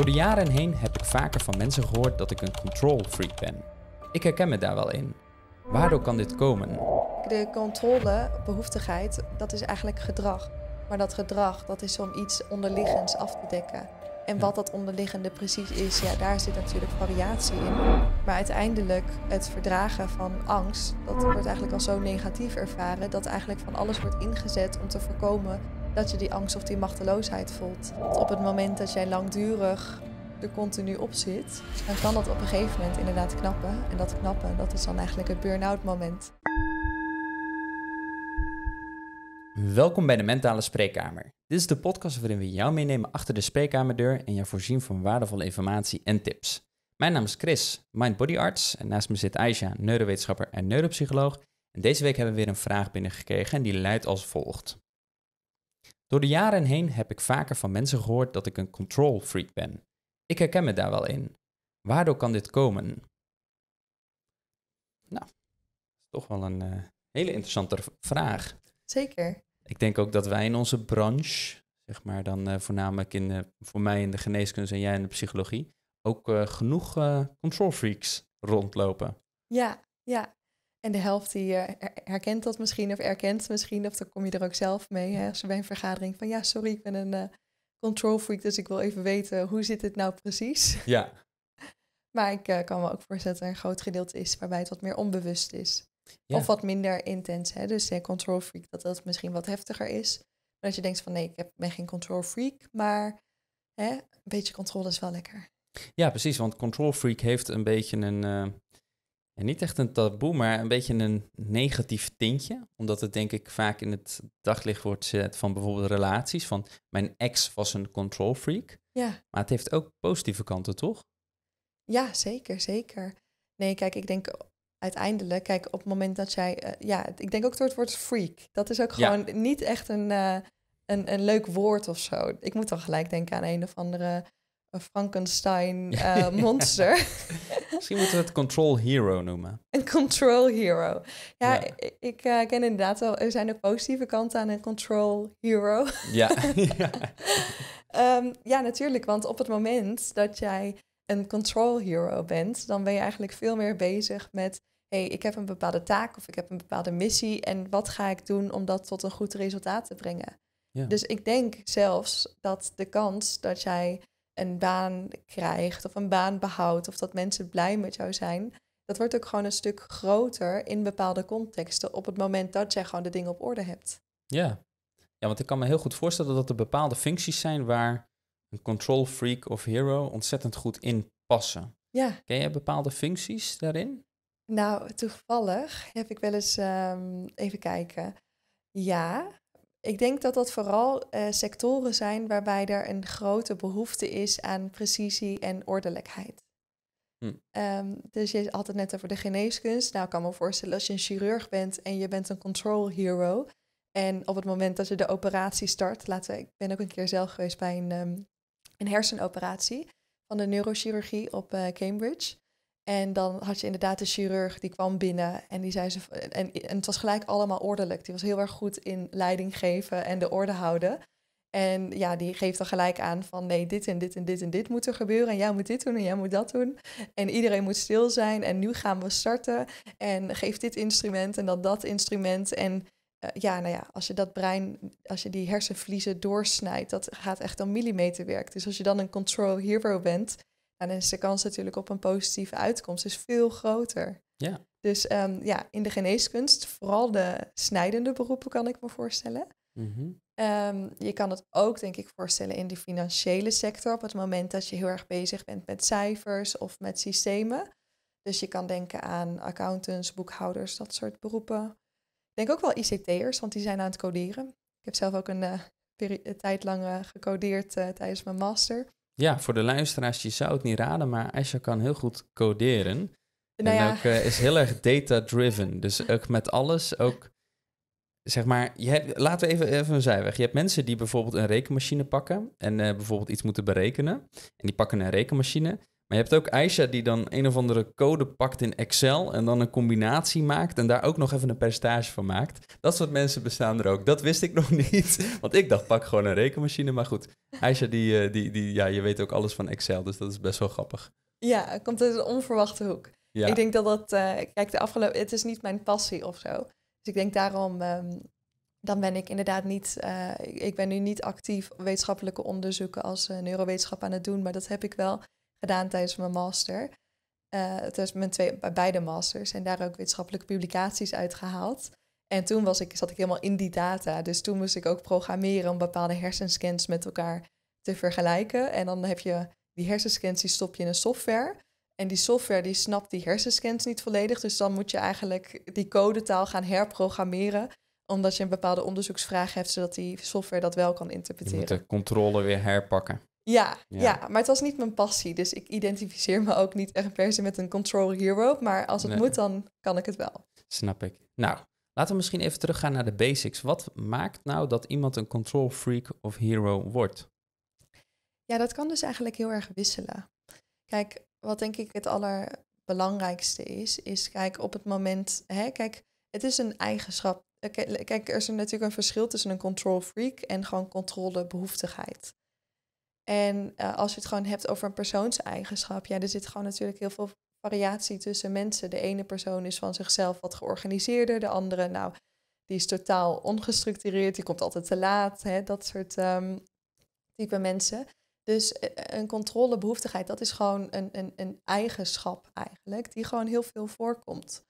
Door de jaren heen heb ik vaker van mensen gehoord dat ik een control freak ben. Ik herken me daar wel in. Waardoor kan dit komen? De controle, behoeftigheid, dat is eigenlijk gedrag. Maar dat gedrag, dat is om iets onderliggends af te dekken. En wat dat onderliggende precies is, ja, daar zit natuurlijk variatie in. Maar uiteindelijk het verdragen van angst, dat wordt eigenlijk al zo negatief ervaren, dat eigenlijk van alles wordt ingezet om te voorkomen dat je die angst of die machteloosheid voelt. Want op het moment dat jij langdurig er continu op zit, dan kan dat op een gegeven moment inderdaad knappen. En dat knappen, dat is dan eigenlijk het burn-out moment. Welkom bij de Mentale Spreekkamer. Dit is de podcast waarin we jou meenemen achter de spreekkamerdeur en jou voorzien van waardevolle informatie en tips. Mijn naam is Chris, mindbodyarts. Arts, en naast me zit Aisha, neurowetenschapper en neuropsycholoog. En deze week hebben we weer een vraag binnengekregen en die luidt als volgt. Door de jaren heen heb ik vaker van mensen gehoord dat ik een control freak ben. Ik herken me daar wel in. Waardoor kan dit komen? Nou, toch wel een eh, hele interessante vraag. Zeker. Ik denk ook dat wij in onze branche, zeg maar dan eh, voornamelijk in, voor mij in de geneeskunde en jij in de psychologie, ook eh, genoeg control freaks rondlopen. Ja, ja. En de helft die eh, herkent dat misschien of erkent misschien, of dan kom je er ook zelf mee. Hè? Als je bij een vergadering van ja, sorry, ik ben een uh, control freak, dus ik wil even weten hoe zit het nou precies. Ja. maar ik eh, kan me ook voorstellen dat een groot gedeelte is waarbij het wat meer onbewust is. Of wat minder intens. Hè? Dus een control freak, dat dat misschien wat heftiger is. Maar dat je denkt van nee, ik heb, ben geen control freak, maar hè, een beetje controle is wel lekker. Ja, precies, want control freak heeft een beetje een en niet echt een taboe, maar een beetje een negatief tintje. Omdat het denk ik vaak in het daglicht wordt gezet van bijvoorbeeld relaties. Van mijn ex was een control freak. Ja. Maar het heeft ook positieve kanten, toch? Ja, zeker, zeker. Nee, kijk, ik denk uiteindelijk, kijk, op het moment dat jij, eh, ja, ik denk ook door het woord freak. Dat is ook gewoon niet echt een, eh, een, een leuk woord of zo. Ik moet dan gelijk denken aan een of andere eh, Frankenstein-monster. Misschien moeten we het control hero noemen. Een control hero. Ja, ik uh, ken inderdaad wel, er zijn ook positieve kanten aan een control hero. Ja. ja. Ehm, ja, natuurlijk, want op het moment dat jij een control hero bent, dan ben je eigenlijk veel meer bezig met hey, ik heb een bepaalde taak of ik heb een bepaalde missie en wat ga ik doen om dat tot een goed resultaat te brengen. Ja. Dus ik denk zelfs dat de kans dat jij een baan krijgt of een baan behoudt of dat mensen blij met jou zijn, dat wordt ook gewoon een stuk groter in bepaalde contexten op het moment dat jij gewoon de dingen op orde hebt. Ja, ja want ik kan me heel goed voorstellen dat er bepaalde functies zijn waar een control freak of hero ontzettend goed in passen. Ja. Ken jij bepaalde functies daarin? Nou, toevallig heb ik wel eens ehm, even kijken. Ja, ik denk dat dat vooral eh, sectoren zijn waarbij er een grote behoefte is aan precisie en ordelijkheid. Hm. Ehm, dus je had het net over de geneeskunst. Nou, ik kan me voorstellen als je een chirurg bent en je bent een control hero. En op het moment dat je de operatie start, laten we, ik ben ook een keer zelf geweest bij een, ehm, een hersenoperatie van de neurochirurgie op eh, Cambridge. En dan had je inderdaad de chirurg die kwam binnen en die zei ze. En, het was gelijk allemaal ordelijk. Die was heel erg goed in leiding geven en de orde houden. En ja, die geeft dan gelijk aan van nee, dit en dit en dit en dit moet er gebeuren. En jij moet dit doen en jij moet dat doen. En iedereen moet stil zijn en nu gaan we starten. En geef dit instrument en dan dat instrument. En eh, ja, nou ja, als je dat brein, als je die hersenvliezen doorsnijdt, dat gaat echt een millimeterwerk. Dus als je dan een control hero bent, en dan is de kans natuurlijk op een positieve uitkomst is veel groter. Ja. Dus ehm, ja, in de geneeskunst, vooral de snijdende beroepen kan ik me voorstellen. Mhm. Ehm, je kan het ook, denk ik, voorstellen in de financiële sector. Op het moment dat je heel erg bezig bent met cijfers of met systemen. Dus je kan denken aan accountants, boekhouders, dat soort beroepen. Ik denk ook wel ICT'ers, want die zijn aan het coderen. Ik heb zelf ook een, uh, eh, tijd lang eh, gecodeerd eh, tijdens mijn master. Ja, voor de luisteraars, je zou het niet raden, maar Azure kan heel goed coderen. en nou ook eh, is heel erg data-driven. Dus ook met alles, ook zeg maar, je hebt, laten we even, even een zijweg. Je hebt mensen die bijvoorbeeld een rekenmachine pakken en eh, bijvoorbeeld iets moeten berekenen. En die pakken een rekenmachine. Maar je hebt ook Aisha die dan een of andere code pakt in Excel en dan een combinatie maakt en daar ook nog even een percentage van maakt. Dat soort mensen bestaan er ook. Dat wist ik nog niet, want ik dacht pak gewoon een rekenmachine. Maar goed, Aisha die, eh, die, die ja, je weet ook alles van Excel, dus dat is best wel grappig. Ja, komt uit een onverwachte hoek. Ik denk dat dat, uh, kijk, de afgelopen, het is niet mijn passie of zo. Dus ik denk daarom, ehm, dan ben ik inderdaad niet, eh, ik ben nu niet actief wetenschappelijke onderzoeken als neurowetenschap aan het doen, maar dat heb ik wel gedaan tijdens mijn master. Uh, eh, tijdens mijn twee, beide masters. En daar ook wetenschappelijke publicaties uitgehaald. En toen was ik, zat ik helemaal in die data. Dus toen moest ik ook programmeren om bepaalde hersenscans met elkaar te vergelijken. En dan heb je die hersenscans, die stop je in een software. En die software die snapt die hersenscans niet volledig. Dus dan moet je eigenlijk die codetaal gaan herprogrammeren. Omdat je een bepaalde onderzoeksvraag hebt, zodat die software dat wel kan interpreteren. Je moet de controle weer herpakken. Ja, ja, maar het was niet mijn passie. Dus ik identificeer me ook niet echt per se met een control hero. Maar als het moet, dan kan ik het wel. Snap ik. Nou, laten we misschien even teruggaan naar de basics. Wat maakt nou dat iemand een control freak of hero wordt? Ja, dat kan dus eigenlijk heel erg wisselen. Kijk, wat denk ik het allerbelangrijkste is, is kijk op het moment, hè, kijk, het is een eigenschap. Eh, kijk, er is natuurlijk een verschil tussen een control freak en gewoon controlebehoeftigheid. En eh, als je het gewoon hebt over een persoonseigenschap, ja, er zit gewoon natuurlijk heel veel variatie tussen mensen. De ene persoon is van zichzelf wat georganiseerder, de andere, nou, die is totaal ongestructureerd, die komt altijd te laat, hè, dat soort ehm, type mensen. Dus eh, eh, een controlebehoeftigheid, dat is gewoon een, een, een eigenschap eigenlijk, die gewoon heel veel voorkomt.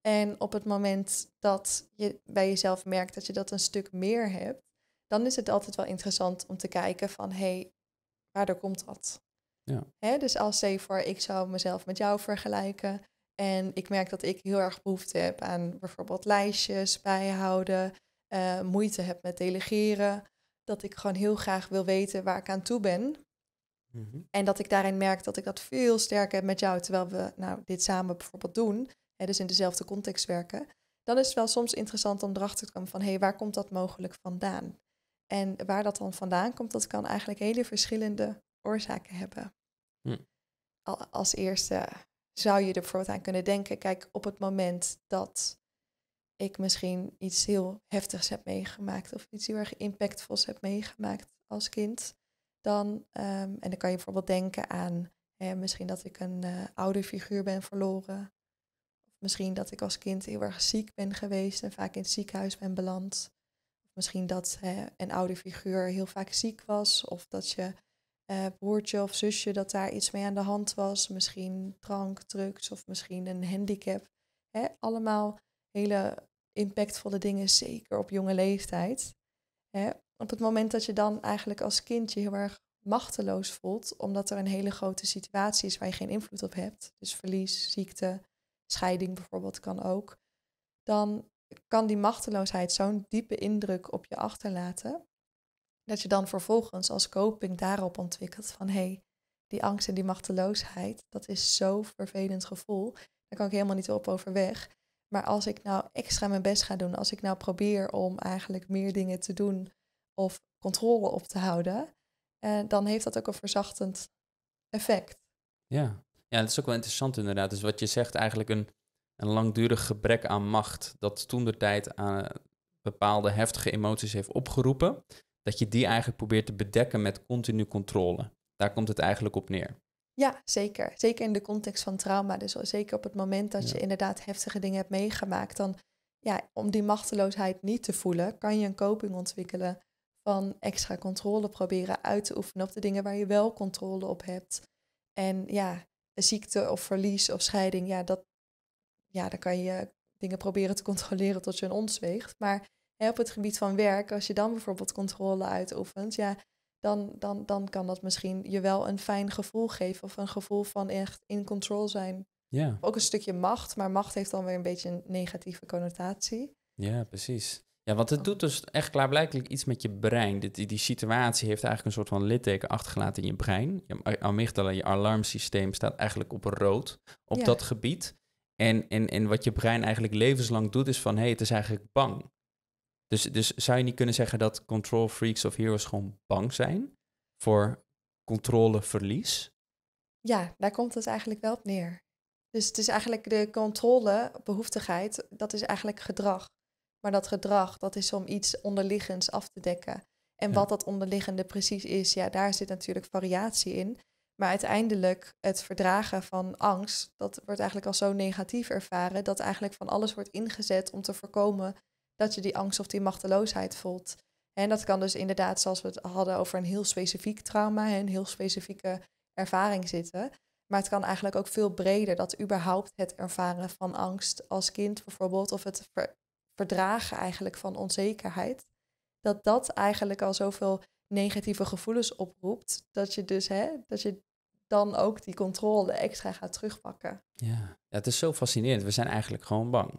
En op het moment dat je bij jezelf merkt dat je dat een stuk meer hebt, dan is het altijd wel interessant om te kijken van hé, hey, Waardoor komt dat? Ja. Hè? Dus als ze voor ik zou mezelf met jou vergelijken. En ik merk dat ik heel erg behoefte heb aan bijvoorbeeld lijstjes bijhouden, eh, moeite heb met delegeren. Dat ik gewoon heel graag wil weten waar ik aan toe ben. Mhm. En dat ik daarin merk dat ik dat veel sterker heb met jou, terwijl we nou, dit samen bijvoorbeeld doen. Hè, dus in dezelfde context werken. Dan is het wel soms interessant om erachter te komen van hé, hey, waar komt dat mogelijk vandaan? En waar dat dan vandaan komt, dat kan eigenlijk hele verschillende oorzaken hebben. Hm. Als eerste zou je er bijvoorbeeld aan kunnen denken, kijk, op het moment dat ik misschien iets heel heftigs heb meegemaakt of iets heel erg impactvols heb meegemaakt als kind, dan, ehm, en dan kan je bijvoorbeeld denken aan hè, misschien dat ik een eh, oude figuur ben verloren. Of misschien dat ik als kind heel erg ziek ben geweest en vaak in het ziekenhuis ben beland misschien dat hè, eh, een oude figuur heel vaak ziek was. Of dat je uh, broertje of zusje dat daar iets mee aan de hand was. Misschien drank, drugs of misschien een handicap. Hè, allemaal hele impactvolle dingen, zeker op jonge leeftijd. Hè. Op het moment dat je dan eigenlijk als kind je heel erg machteloos voelt, omdat er een hele grote situatie is waar je geen invloed op hebt. Dus verlies, ziekte, scheiding bijvoorbeeld kan ook. Dan kan die machteloosheid zo'n diepe indruk op je achterlaten, dat je dan vervolgens als coping daarop ontwikkelt van hé, hey, die angst en die machteloosheid, dat is zo'n vervelend gevoel. Daar kan ik helemaal niet op overweg. Maar als ik nou extra mijn best ga doen, als ik nou probeer om eigenlijk meer dingen te doen of controle op te houden, eh, dan heeft dat ook een verzachtend effect. Ja. ja, dat is ook wel interessant inderdaad. Dus wat je zegt, eigenlijk een een langdurig gebrek aan macht dat toen de tijd aan eh, bepaalde heftige emoties heeft opgeroepen, dat je die eigenlijk probeert te bedekken met continu controle. Daar komt het eigenlijk op neer. Ja, zeker. Zeker in de context van trauma. Dus zeker op het moment dat je inderdaad heftige dingen hebt meegemaakt, dan ja, om die machteloosheid niet te voelen, kan je een coping ontwikkelen van extra controle proberen uit te oefenen op de dingen waar je wel controle op hebt. En ja, ziekte of verlies of scheiding, ja, dat, ja, dan kan je eh, dingen proberen te controleren tot je een ontzweegt. Maar hè, op het gebied van werk, als je dan bijvoorbeeld controle uitoefent, ja, dan, dan, dan kan dat misschien je wel een fijn gevoel geven of een gevoel van echt in control zijn. Ja. Ook een stukje macht, maar macht heeft dan weer een beetje een negatieve connotatie. Ja, precies. Ja, want het oh. doet dus echt klaarblijkelijk iets met je brein. Die, die situatie heeft eigenlijk een soort van litteken achtergelaten in je brein. Je amygdala, je alarmsysteem staat eigenlijk op rood op dat gebied. En, en, en wat je brein eigenlijk levenslang doet, is van hé, hey, het is eigenlijk bang. Dus, dus zou je niet kunnen zeggen dat control freaks of heroes gewoon bang zijn voor controleverlies? Ja, daar komt het eigenlijk wel op neer. Dus het is eigenlijk de controlebehoeftigheid, dat is eigenlijk gedrag. Maar dat gedrag, dat is om iets onderliggends af te dekken. En wat dat onderliggende precies is, ja, daar zit natuurlijk variatie in. Maar uiteindelijk het verdragen van angst, dat wordt eigenlijk al zo negatief ervaren, dat eigenlijk van alles wordt ingezet om te voorkomen dat je die angst of die machteloosheid voelt. En dat kan dus inderdaad, zoals we het hadden over een heel specifiek trauma, een heel specifieke ervaring zitten. Maar het kan eigenlijk ook veel breder, dat überhaupt het ervaren van angst als kind bijvoorbeeld, of het verdragen eigenlijk van onzekerheid, dat dat eigenlijk al zoveel negatieve gevoelens oproept, dat je dus hè, dat je dan ook die controle extra gaat terugpakken. Ja. ja, het is zo fascinerend. We zijn eigenlijk gewoon bang.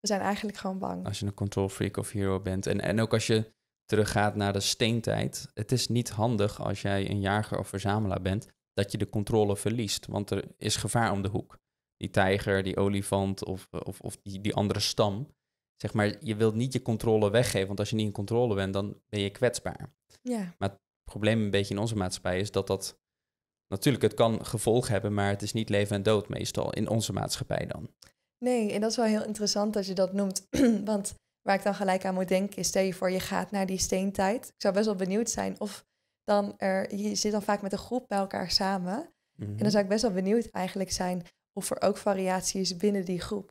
We zijn eigenlijk gewoon bang. Als je een control freak of hero bent. En, en ook als je teruggaat naar de steentijd. Het is niet handig als jij een jager of verzamelaar bent dat je de controle verliest. Want er is gevaar om de hoek. Die tijger, die olifant of, of, of die, die andere stam. Zeg maar, je wilt niet je controle weggeven. Want als je niet in controle bent, dan ben je kwetsbaar. Ja. Maar het probleem een beetje in onze maatschappij is dat dat... Natuurlijk, het kan gevolgen hebben, maar het is niet leven en dood meestal in onze maatschappij dan. Nee, en dat is wel heel interessant dat je dat noemt. Want waar ik dan gelijk aan moet denken is, stel je voor je gaat naar die steentijd. Ik zou best wel benieuwd zijn of dan er, je zit dan vaak met een groep bij elkaar samen. En dan mhm. zou ik best wel benieuwd eigenlijk zijn of er ook variatie is binnen die groep.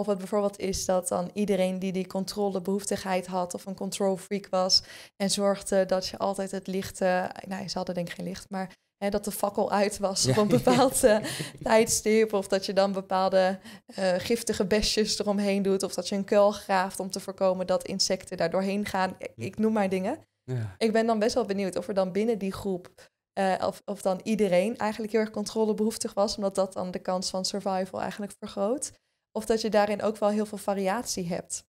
Of het bijvoorbeeld is dat dan iedereen die die controlebehoeftigheid had of een control freak was en zorgde dat je altijd het licht, uh, nou ze hadden denk ik geen licht, maar hè, dat de fakkel uit was op een bepaald tijdstip of dat je dan bepaalde uh, giftige bestjes eromheen doet of dat je een kuil graaft om te voorkomen dat insecten daar doorheen gaan. Ik, noem maar dingen. Ja. Ik ben dan best wel benieuwd of er dan binnen die groep eh, of, of dan iedereen eigenlijk heel erg controlebehoeftig was, omdat dat dan de kans van survival eigenlijk vergroot. Of dat je daarin ook wel heel veel variatie hebt.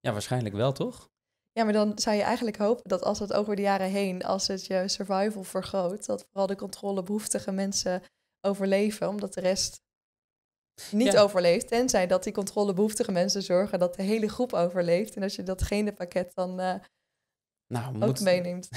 Ja, waarschijnlijk wel, toch? Ja, maar dan zou je eigenlijk hopen dat als het over de jaren heen, als het je survival vergroot, dat vooral de controlebehoeftige mensen overleven, omdat de rest niet ja. overleeft. Tenzij dat die controlebehoeftige mensen zorgen dat de hele groep overleeft en als je datgene pakket dan eh, nou, moet,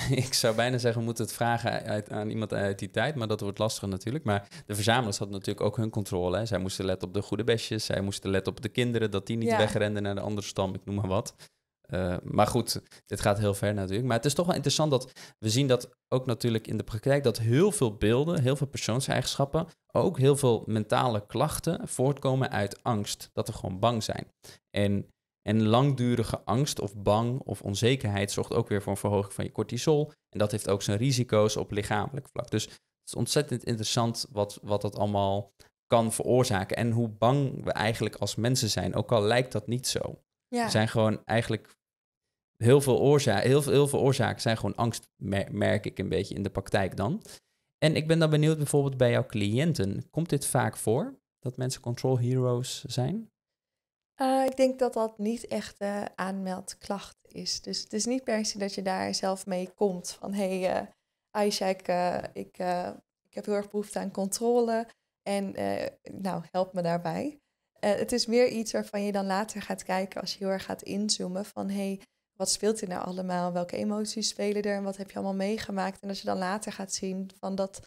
ik zou bijna zeggen, we moeten het vragen aan iemand uit die tijd, maar dat wordt lastiger natuurlijk. Maar de verzamelaars hadden natuurlijk ook hun controle. Hè. Zij moesten letten op de goede besjes, zij moesten letten op de kinderen, dat die niet wegrenden naar de andere stam, ik noem maar wat. Eh, maar goed, dit gaat heel ver natuurlijk. Maar het is toch wel interessant dat we zien dat ook natuurlijk in de praktijk dat heel veel beelden, heel veel persoonseigenschappen, ook heel veel mentale klachten voortkomen uit angst. Dat we gewoon bang zijn. En en langdurige angst of bang of onzekerheid zorgt ook weer voor een verhoging van je cortisol. En dat heeft ook zijn risico's op lichamelijk vlak. Dus het is ontzettend interessant wat, wat dat allemaal kan veroorzaken. En hoe bang we eigenlijk als mensen zijn, ook al lijkt dat niet zo. Er zijn gewoon eigenlijk heel veel, oorzaken, heel, heel veel oorzaken zijn gewoon angst, merk ik een beetje in de praktijk dan. En ik ben dan benieuwd bijvoorbeeld bij jouw cliënten. Komt dit vaak voor, dat mensen control heroes zijn? Eh, ik denk dat dat niet echt de eh, aanmeldklacht is. Dus het is niet per se dat je daar zelf mee komt van hé, hey, eh, Aisha, ik, ik heb heel erg behoefte aan controle en nou, help me daarbij. het is meer iets waarvan je dan later gaat kijken als je heel erg gaat inzoomen van hé, hey, wat speelt er nou allemaal? Welke emoties spelen er en wat heb je allemaal meegemaakt? En als je dan later gaat zien van dat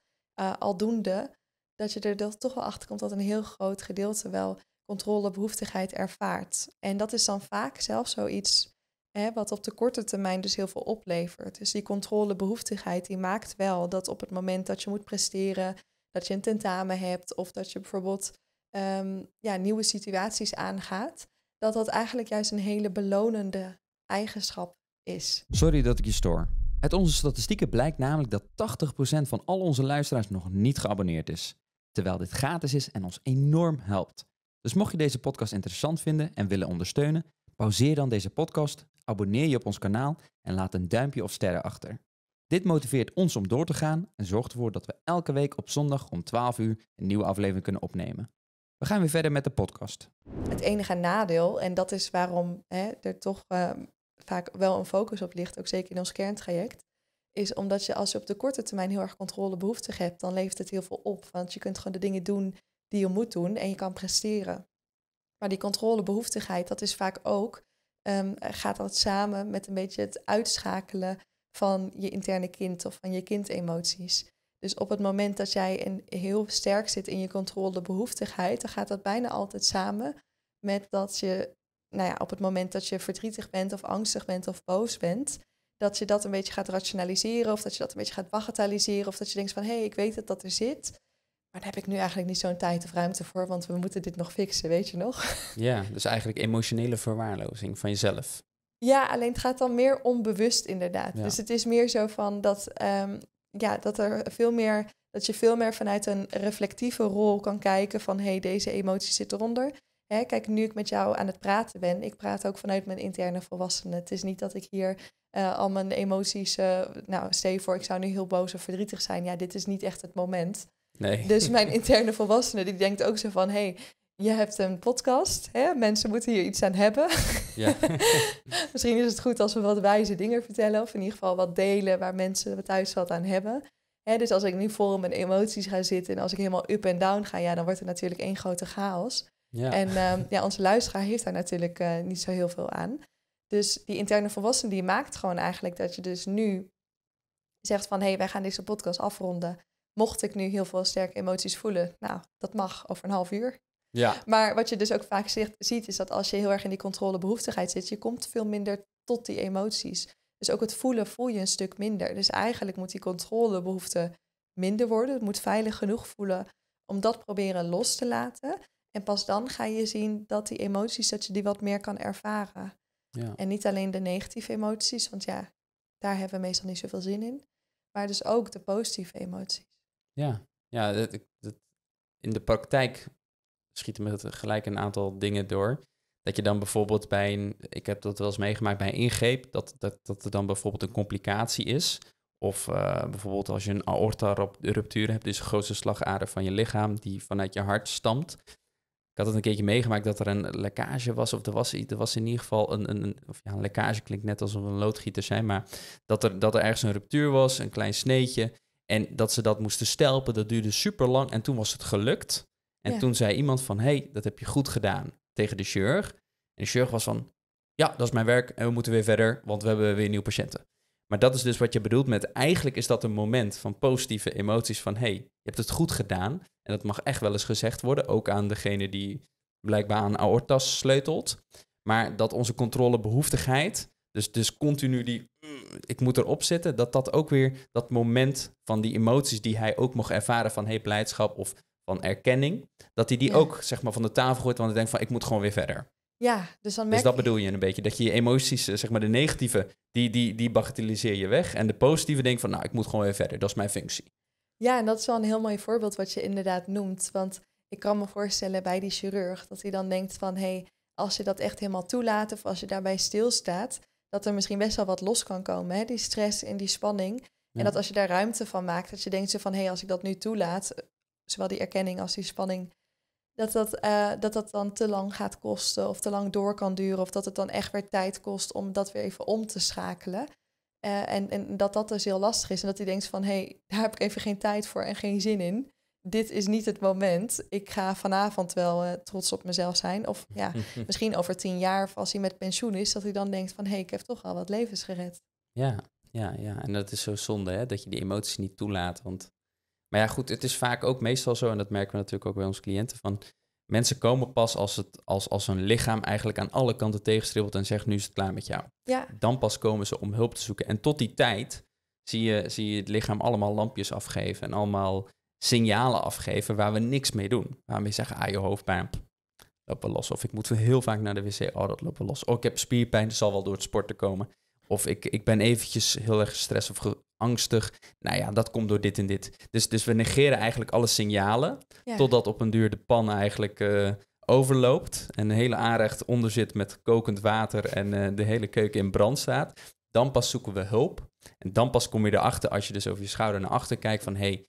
aldoende, dat je er toch wel achter komt dat een heel groot gedeelte wel controlebehoeftigheid ervaart. En dat is dan vaak zelfs zoiets hè, wat op de korte termijn dus heel veel oplevert. Dus die controlebehoeftigheid die maakt wel dat op het moment dat je moet presteren, dat je een tentamen hebt of dat je bijvoorbeeld ehm, ja, nieuwe situaties aangaat, dat dat eigenlijk juist een hele belonende eigenschap is. Sorry dat ik je stoor. Uit onze statistieken blijkt namelijk dat 80% van al onze luisteraars nog niet geabonneerd is. Terwijl dit gratis is en ons enorm helpt. Dus mocht je deze podcast interessant vinden en willen ondersteunen, pauzeer dan deze podcast, abonneer je op ons kanaal en laat een duimpje of sterren achter. Dit motiveert ons om door te gaan en zorgt ervoor dat we elke week op zondag om 12 uur een nieuwe aflevering kunnen opnemen. We gaan weer verder met de podcast. Het enige nadeel, en dat is waarom hè, er toch ehm, vaak wel een focus op ligt, ook zeker in ons kerntraject, is omdat je als je op de korte termijn heel erg controle controlebehoeftig hebt, dan levert het heel veel op. Want je kunt gewoon de dingen doen die je moet doen en je kan presteren. Maar die controlebehoeftigheid, dat is vaak ook, ehm, gaat dat samen met een beetje het uitschakelen van je interne kind of van je kindemoties. Dus op het moment dat jij een, heel sterk zit in je controlebehoeftigheid, dan gaat dat bijna altijd samen met dat je, nou ja, op het moment dat je verdrietig bent of angstig bent of boos bent, dat je dat een beetje gaat rationaliseren of dat je dat een beetje gaat bagatelliseren of dat je denkt van hé, hey, ik weet dat dat er zit. Maar daar heb ik nu eigenlijk niet zo'n tijd of ruimte voor, want we moeten dit nog fixen, weet je nog? Ja, dus eigenlijk emotionele verwaarlozing van jezelf. Ja, alleen het gaat dan meer onbewust inderdaad. Dus het is meer zo van dat, ehm, ja, dat, er veel meer, dat je veel meer vanuit een reflectieve rol kan kijken van hé, hey, deze emotie zit eronder. Hè, kijk, nu ik met jou aan het praten ben, ik praat ook vanuit mijn interne volwassenen. Het is niet dat ik hier eh, al mijn emoties, eh, nou steef voor, ik zou nu heel boos of verdrietig zijn. Ja, dit is niet echt het moment. Nee. Dus mijn interne volwassene die denkt ook zo van... hey, je hebt een podcast, hè? mensen moeten hier iets aan hebben. Ja. Misschien is het goed als we wat wijze dingen vertellen... of in ieder geval wat delen waar mensen thuis wat aan hebben. Hè, dus als ik nu vol mijn emoties ga zitten... en als ik helemaal up en down ga... ja, dan wordt het natuurlijk één grote chaos. Ja. En ehm, ja, onze luisteraar heeft daar natuurlijk eh, niet zo heel veel aan. Dus die interne volwassenen die maakt gewoon eigenlijk dat je dus nu zegt van... hé, hey, wij gaan deze podcast afronden mocht ik nu heel veel sterke emoties voelen, nou, dat mag over een half uur. Ja. Maar wat je dus ook vaak ziet, is dat als je heel erg in die controlebehoeftigheid zit, je komt veel minder tot die emoties. Dus ook het voelen voel je een stuk minder. Dus eigenlijk moet die controlebehoefte minder worden. Het moet veilig genoeg voelen om dat proberen los te laten. En pas dan ga je zien dat die emoties, dat je die wat meer kan ervaren. Ja. En niet alleen de negatieve emoties, want ja, daar hebben we meestal niet zoveel zin in. Maar dus ook de positieve emoties. Ja, ja dat, dat, in de praktijk schieten me gelijk een aantal dingen door. Dat je dan bijvoorbeeld bij een, ik heb dat wel eens meegemaakt bij een ingreep, dat, dat, dat er dan bijvoorbeeld een complicatie is. Of eh, bijvoorbeeld als je een aorta-ruptuur hebt, dus de grootste slagader van je lichaam, die vanuit je hart stamt. Ik had het een keertje meegemaakt dat er een lekkage was, of er was, er was in ieder geval een, een, of ja, een lekkage klinkt net alsof een loodgieter zijn, maar dat er, dat er ergens een ruptuur was, een klein sneetje. En dat ze dat moesten stelpen, dat duurde super lang. En toen was het gelukt. En toen zei iemand van, hey, dat heb je goed gedaan tegen de chirurg. En de chirurg was van, ja, dat is mijn werk en we moeten weer verder, want we hebben weer nieuwe patiënten. Maar dat is dus wat je bedoelt met, eigenlijk is dat een moment van positieve emoties van, hey, je hebt het goed gedaan. En dat mag echt wel eens gezegd worden, ook aan degene die blijkbaar aan aortas sleutelt. Maar dat onze controlebehoeftigheid dus, dus continu die, ik moet erop zitten, dat dat ook weer dat moment van die emoties die hij ook mocht ervaren van hey, blijdschap of van erkenning, dat hij die ook zeg maar van de tafel gooit, want hij denkt van ik moet gewoon weer verder. Ja, dus dan dus merk Dus dat bedoel je een beetje, dat je je emoties, eh, zeg maar de negatieve, die, die, die bagatelliseer je weg en de positieve denkt van nou, ik moet gewoon weer verder, dat is mijn functie. Ja, en dat is wel een heel mooi voorbeeld wat je inderdaad noemt, want ik kan me voorstellen bij die chirurg dat hij dan denkt van hé, hey, als je dat echt helemaal toelaat of als je daarbij stilstaat, dat er misschien best wel wat los kan komen. Hè? Die stress en die spanning. En dat als je daar ruimte van maakt, dat je denkt zo van hé, hey, als ik dat nu toelaat, zowel die erkenning als die spanning, dat dat, eh, dat dat dan te lang gaat kosten of te lang door kan duren of dat het dan echt weer tijd kost om dat weer even om te schakelen. Eh, en, en dat dat dus heel lastig is en dat hij denkt van hé, hey, daar heb ik even geen tijd voor en geen zin in dit is niet het moment. Ik ga vanavond wel eh, trots op mezelf zijn. Of ja, misschien over tien jaar, of als hij met pensioen is, dat hij dan denkt van hé, hey, ik heb toch al wat levens gered. Ja, ja, ja. En dat is zo zonde, hè? dat je die emoties niet toelaat. Want... Maar ja, goed, het is vaak ook meestal zo, en dat merken we natuurlijk ook bij onze cliënten, van mensen komen pas als, het, als, als hun lichaam eigenlijk aan alle kanten tegenstribbelt en zegt nu is het klaar met jou. Ja. Dan pas komen ze om hulp te zoeken. En tot die tijd zie je, zie je het lichaam allemaal lampjes afgeven en allemaal signalen afgeven waar we niks mee doen. Waarmee we zeggen, ah, je hoofdpijn, lopen los. Of ik moet heel vaak naar de wc, oh, dat lopen los. Oh, ik heb spierpijn, dat zal wel door het sporten komen. Of ik, ik ben eventjes heel erg gestrest of angstig. Nou ja, dat komt door dit en dit. Dus, dus we negeren eigenlijk alle signalen. Totdat op een duur de pan eigenlijk eh, overloopt. En de hele aanrecht onder zit met kokend water. En eh, de hele keuken in brand staat. Dan pas zoeken we hulp. En dan pas kom je erachter, als je dus over je schouder naar achter kijkt, van hé, hey,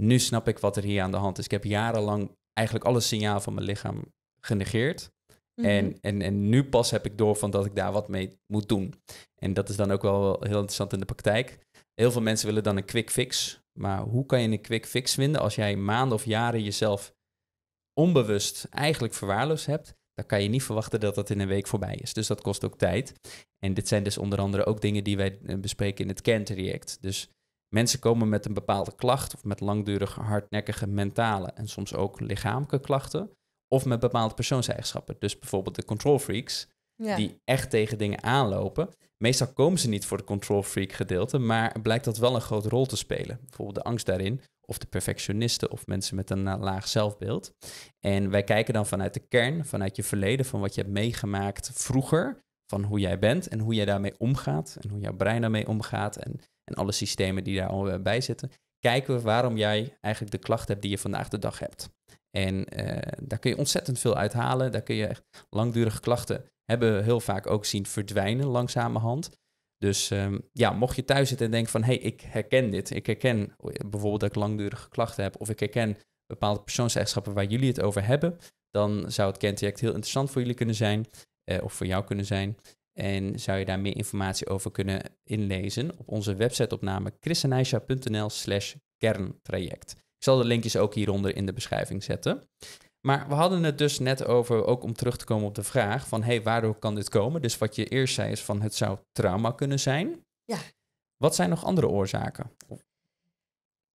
nu snap ik wat er hier aan de hand is. Ik heb jarenlang eigenlijk alle signaal van mijn lichaam genegeerd. En, mhm. en, en nu pas heb ik door van dat ik daar wat mee moet doen. En dat is dan ook wel heel interessant in de praktijk. Heel veel mensen willen dan een quick fix. Maar hoe kan je een quick fix vinden als jij maanden of jaren jezelf onbewust eigenlijk verwaarloosd hebt? Dan kan je niet verwachten dat dat in een week voorbij is. Dus dat kost ook tijd. En dit zijn dus onder andere ook dingen die wij eh, bespreken in het Can-traject. Dus Mensen komen met een bepaalde klacht of met langdurige, hardnekkige mentale en soms ook lichamelijke klachten. Of met bepaalde persoonseigenschappen. Dus bijvoorbeeld de control freaks, die echt tegen dingen aanlopen. Meestal komen ze niet voor het control freak gedeelte, maar blijkt dat wel een grote rol te spelen. Bijvoorbeeld de angst daarin, of de perfectionisten, of mensen met een eh, laag zelfbeeld. En wij kijken dan vanuit de kern, vanuit je verleden, van wat je hebt meegemaakt vroeger, van hoe jij bent en hoe jij daarmee omgaat en hoe jouw brein daarmee omgaat. En en alle systemen die daar al eh, bij zitten, kijken we waarom jij eigenlijk de klacht hebt die je vandaag de dag hebt. En eh, daar kun je ontzettend veel uithalen. Daar kun je echt langdurige klachten hebben heel vaak ook zien verdwijnen langzamerhand. Dus ehm, ja, mocht je thuis zitten en denken van, hé, hey, ik herken dit. Ik herken bijvoorbeeld dat ik langdurige klachten heb of ik herken bepaalde persoonseigenschappen waar jullie het over hebben, dan zou het kentreact heel interessant voor jullie kunnen zijn eh, of voor jou kunnen zijn. En zou je daar meer informatie over kunnen inlezen op onze websiteopname christenijsja.nl slash kerntraject. Ik zal de linkjes ook hieronder in de beschrijving zetten. Maar we hadden het dus net over, ook om terug te komen op de vraag van, hé, hey, waardoor kan dit komen? Dus wat je eerst zei is van, het zou trauma kunnen zijn. Ja. Wat zijn nog andere oorzaken?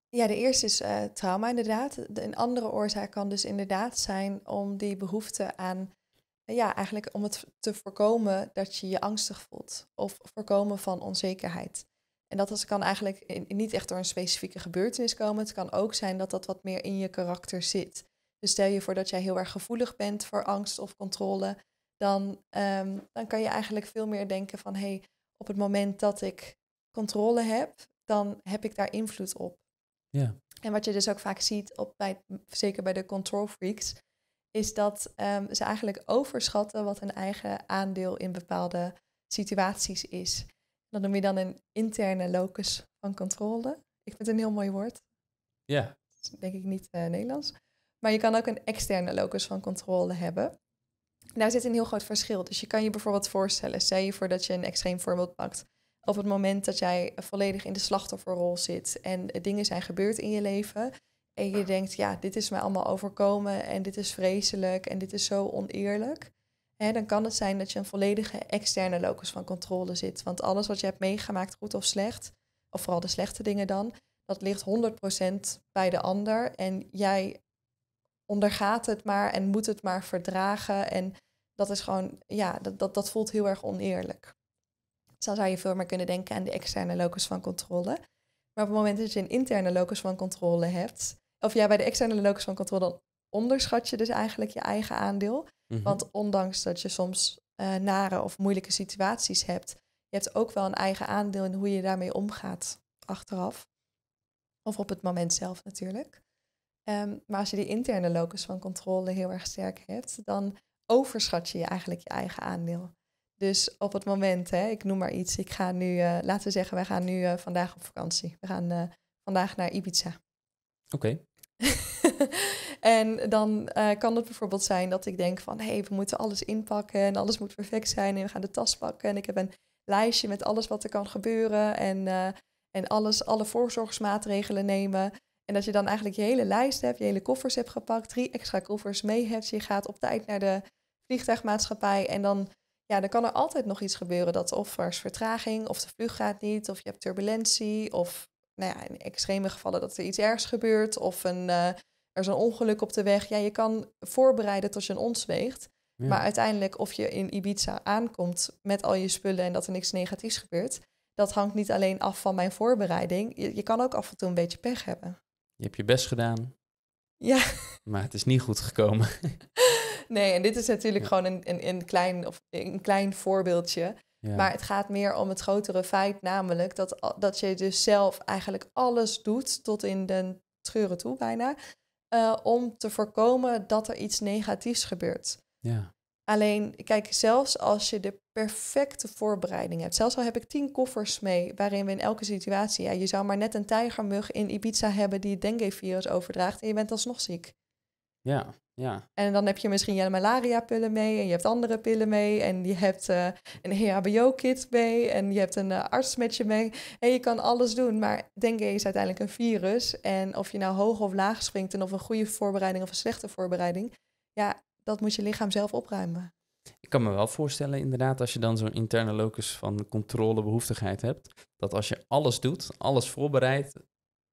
Ja, de eerste is eh, trauma inderdaad. een andere oorzaak kan dus inderdaad zijn om die behoefte aan ja, eigenlijk om het te voorkomen dat je je angstig voelt of voorkomen van onzekerheid. En dat kan eigenlijk niet echt door een specifieke gebeurtenis komen. Het kan ook zijn dat dat wat meer in je karakter zit. Dus stel je voor dat jij heel erg gevoelig bent voor angst of controle, dan, ehm, dan kan je eigenlijk veel meer denken van hé, hey, op het moment dat ik controle heb, dan heb ik daar invloed op. Ja. En wat je dus ook vaak ziet, op bij, zeker bij de control freaks, is dat ehm, ze eigenlijk overschatten wat hun eigen aandeel in bepaalde situaties is. Dat noem je dan een interne locus van controle. Ik vind het een heel mooi woord. Ja. Dat is denk ik niet eh, Nederlands. Maar je kan ook een externe locus van controle hebben. Daar zit een heel groot verschil. Dus je kan je bijvoorbeeld voorstellen, stel je voordat je een extreem voorbeeld pakt. Op het moment dat jij volledig in de slachtofferrol zit en dingen zijn gebeurd in je leven, en je denkt, ja, dit is mij allemaal overkomen en dit is vreselijk en dit is zo oneerlijk. Hè, dan kan het zijn dat je een volledige externe locus van controle zit. Want alles wat je hebt meegemaakt, goed of slecht, of vooral de slechte dingen dan, dat ligt 100% bij de ander. En jij ondergaat het maar en moet het maar verdragen. En dat is gewoon, ja, dat, dat, dat voelt heel erg oneerlijk. Dus dan zou je veel meer kunnen denken aan de externe locus van controle. Maar op het moment dat je een interne locus van controle hebt, of ja, bij de externe locus van controle dan onderschat je dus eigenlijk je eigen aandeel. Mhm. Want ondanks dat je soms eh, nare of moeilijke situaties hebt, je hebt ook wel een eigen aandeel in hoe je daarmee omgaat achteraf. Of op het moment zelf natuurlijk. Ehm, maar als je die interne locus van controle heel erg sterk hebt, dan overschat je eigenlijk je eigen aandeel. Dus op het moment, hè, ik noem maar iets, ik ga nu, eh, laten we zeggen, wij gaan nu eh, vandaag op vakantie. We gaan vandaag naar Ibiza. Oké. en dan eh, kan het bijvoorbeeld zijn dat ik denk van... hé, hey, we moeten alles inpakken en alles moet perfect zijn... en we gaan de tas pakken en ik heb een lijstje met alles wat er kan gebeuren... en, eh, en alles, alle voorzorgsmaatregelen nemen... En dat je dan eigenlijk je hele lijst hebt, je hele koffers hebt gepakt, drie extra koffers mee hebt. Je gaat op tijd naar de vliegtuigmaatschappij en dan, ja, dan kan er altijd nog iets gebeuren. Dat of er is vertraging, of de vlucht gaat niet, of je hebt turbulentie, of nou ja, in extreme gevallen dat er iets ergs gebeurt of een, eh, er is een ongeluk op de weg. Ja, je kan voorbereiden tot je een ons Maar uiteindelijk of je in Ibiza aankomt met al je spullen en dat er niks negatiefs gebeurt, dat hangt niet alleen af van mijn voorbereiding. Je, kan ook af en toe een beetje pech hebben. Je hebt je best gedaan. Ja. Maar het is niet goed gekomen. nee, en dit is natuurlijk gewoon een, een, een, klein, of een klein voorbeeldje. Maar het gaat meer om het grotere feit, namelijk dat, dat je dus zelf eigenlijk alles doet, tot in de treuren toe bijna, eh, om te voorkomen dat er iets negatiefs gebeurt. Ja. Alleen, kijk, zelfs als je de perfecte voorbereiding hebt, zelfs al heb ik tien koffers mee, waarin we in elke situatie, ja, je zou maar net een tijgermug in Ibiza hebben die het dengue-virus overdraagt en je bent alsnog ziek. Ja, ja. En dan heb je misschien je malaria-pillen mee en je hebt andere pillen mee en je hebt eh, een EHBO-kit mee en je hebt een artsmetje eh, arts mee. En je kan alles doen, maar denken is uiteindelijk een virus. En of je nou hoog of laag springt en of een goede voorbereiding of een slechte voorbereiding, ja, dat moet je lichaam zelf opruimen. Ik kan me wel voorstellen, inderdaad, als je dan zo'n interne locus van controlebehoeftigheid hebt, dat als je alles doet, alles voorbereidt,